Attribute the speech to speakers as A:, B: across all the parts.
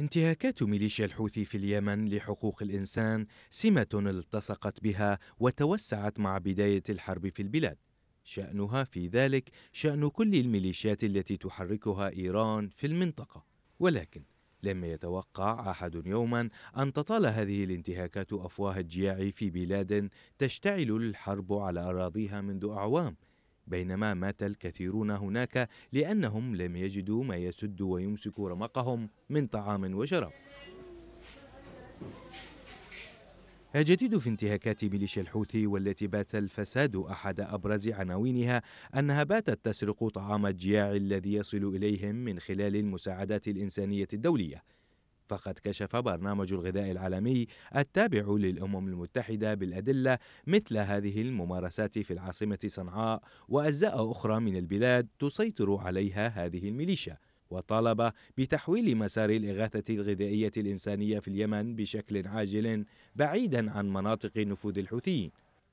A: انتهاكات ميليشيا الحوثي في اليمن لحقوق الإنسان سمة التصقت بها وتوسعت مع بداية الحرب في البلاد شأنها في ذلك شأن كل الميليشيات التي تحركها إيران في المنطقة ولكن لم يتوقع أحد يوما أن تطال هذه الانتهاكات أفواه الجياع في بلاد تشتعل الحرب على أراضيها منذ أعوام بينما مات الكثيرون هناك لأنهم لم يجدوا ما يسد ويمسك رمقهم من طعام وشراب الجديد في انتهاكات ميليشيا الحوثي والتي بات الفساد احد ابرز عناوينها انها باتت تسرق طعام الجياع الذي يصل اليهم من خلال المساعدات الانسانيه الدوليه فقد كشف برنامج الغذاء العالمي التابع للأمم المتحدة بالأدلة مثل هذه الممارسات في العاصمة صنعاء وأجزاء أخرى من البلاد تسيطر عليها هذه الميليشيا وطالب بتحويل مسار الإغاثة الغذائية الإنسانية في اليمن بشكل عاجل بعيدا عن مناطق نفوذ الحوثيين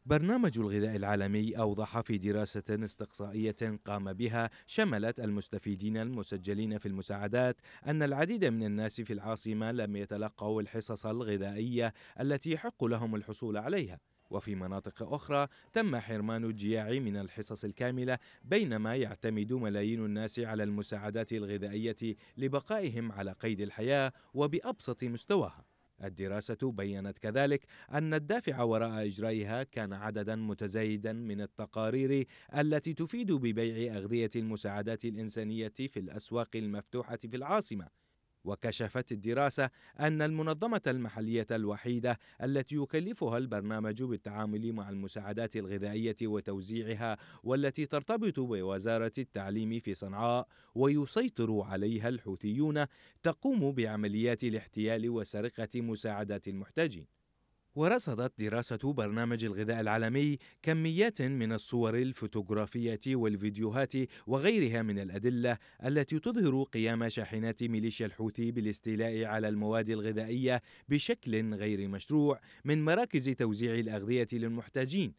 A: برنامج الغذاء العالمي أوضح في دراسة استقصائية قام بها شملت المستفيدين المسجلين في المساعدات أن العديد من الناس في العاصمة لم يتلقوا الحصص الغذائية التي يحق لهم الحصول عليها وفي مناطق أخرى تم حرمان الجياع من الحصص الكاملة بينما يعتمد ملايين الناس على المساعدات الغذائية لبقائهم على قيد الحياة وبأبسط مستواها الدراسة بينت كذلك أن الدافع وراء إجرائها كان عددا متزايدا من التقارير التي تفيد ببيع أغذية المساعدات الإنسانية في الأسواق المفتوحة في العاصمة وكشفت الدراسة أن المنظمة المحلية الوحيدة التي يكلفها البرنامج بالتعامل مع المساعدات الغذائية وتوزيعها والتي ترتبط بوزارة التعليم في صنعاء ويسيطر عليها الحوثيون تقوم بعمليات الاحتيال وسرقة مساعدات المحتاجين ورصدت دراسة برنامج الغذاء العالمي كميات من الصور الفوتوغرافية والفيديوهات وغيرها من الأدلة التي تظهر قيام شاحنات ميليشيا الحوثي بالاستيلاء على المواد الغذائية بشكل غير مشروع من مراكز توزيع الأغذية للمحتاجين.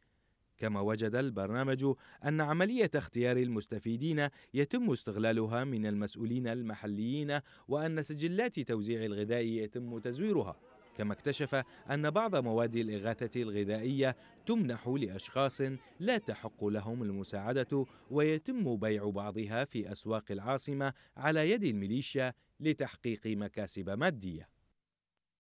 A: كما وجد البرنامج أن عملية اختيار المستفيدين يتم استغلالها من المسؤولين المحليين وأن سجلات توزيع الغذاء يتم تزويرها. كما اكتشف أن بعض مواد الإغاثة الغذائية تمنح لأشخاص لا تحق لهم المساعدة ويتم بيع بعضها في أسواق العاصمة على يد الميليشيا لتحقيق مكاسب مادية